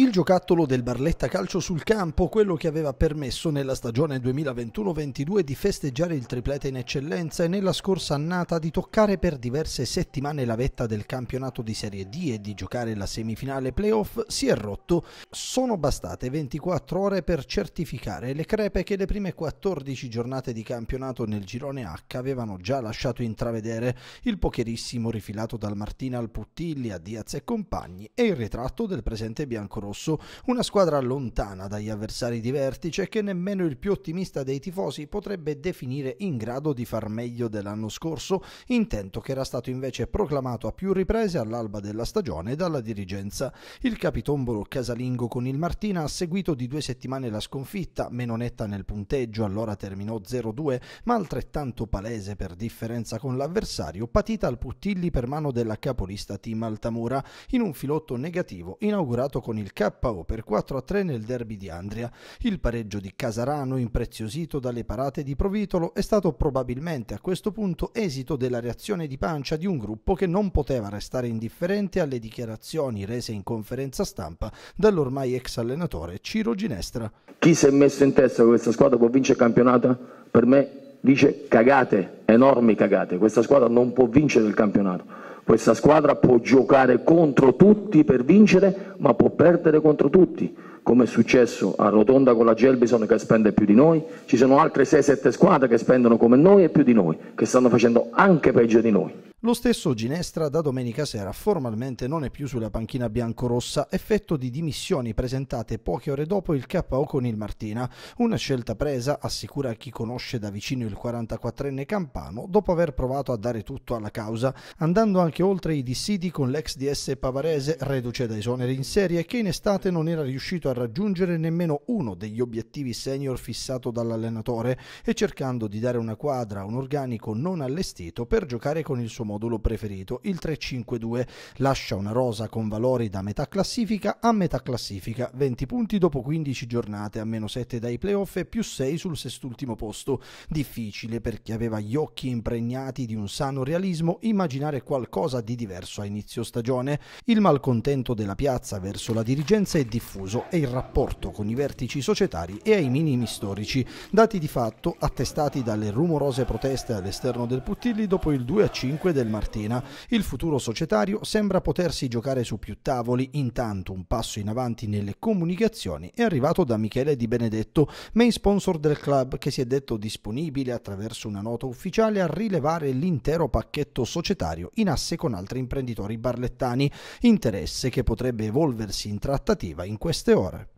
Il giocattolo del Barletta Calcio sul campo, quello che aveva permesso nella stagione 2021-22 di festeggiare il triplete in eccellenza e nella scorsa annata di toccare per diverse settimane la vetta del campionato di Serie D e di giocare la semifinale playoff, si è rotto. Sono bastate 24 ore per certificare le crepe che le prime 14 giornate di campionato nel girone H avevano già lasciato intravedere. Il pocherissimo rifilato dal Martina al Puttilli a Diaz e compagni e il ritratto del presente biancorone giallorosso, una squadra lontana dagli avversari di vertice che nemmeno il più ottimista dei tifosi potrebbe definire in grado di far meglio dell'anno scorso, intento che era stato invece proclamato a più riprese all'alba della stagione dalla dirigenza. Il capitombolo casalingo con il Martina ha seguito di due settimane la sconfitta, meno netta nel punteggio, allora terminò 0-2, ma altrettanto palese per differenza con l'avversario, patita al Puttilli per mano della capolista Tim Altamura, in un filotto negativo inaugurato con il il KO per 4 a 3 nel derby di Andria. Il pareggio di Casarano, impreziosito dalle parate di Provitolo, è stato probabilmente a questo punto esito della reazione di pancia di un gruppo che non poteva restare indifferente alle dichiarazioni rese in conferenza stampa dall'ormai ex allenatore Ciro Ginestra. Chi si è messo in testa che questa squadra può vincere il campionato? Per me dice cagate, enormi cagate. Questa squadra non può vincere il campionato questa squadra può giocare contro tutti per vincere, ma può perdere contro tutti, come è successo a Rotonda con la Gelbison che spende più di noi. Ci sono altre 6-7 squadre che spendono come noi e più di noi, che stanno facendo anche peggio di noi. Lo stesso Ginestra da domenica sera formalmente non è più sulla panchina biancorossa, effetto di dimissioni presentate poche ore dopo il KO con il Martina. Una scelta presa, assicura chi conosce da vicino il 44enne Campano, dopo aver provato a dare tutto alla causa, andando anche oltre i dissidi con l'ex DS Pavarese, reduce da esoneri in serie, che in estate non era riuscito a raggiungere nemmeno uno degli obiettivi senior fissato dall'allenatore e cercando di dare una quadra a un organico non allestito per giocare con il suo modulo preferito, il 352. Lascia una rosa con valori da metà classifica a metà classifica, 20 punti dopo 15 giornate, a meno 7 dai playoff e più 6 sul sest'ultimo posto. Difficile per chi aveva gli occhi impregnati di un sano realismo immaginare qualcosa di diverso a inizio stagione. Il malcontento della piazza verso la dirigenza è diffuso e il rapporto con i vertici societari è ai minimi storici, dati di fatto attestati dalle rumorose proteste all'esterno del Puttilli dopo il 2-5 del del Martina, il futuro societario sembra potersi giocare su più tavoli, intanto un passo in avanti nelle comunicazioni è arrivato da Michele Di Benedetto, main sponsor del club che si è detto disponibile attraverso una nota ufficiale a rilevare l'intero pacchetto societario in asse con altri imprenditori barlettani, interesse che potrebbe evolversi in trattativa in queste ore.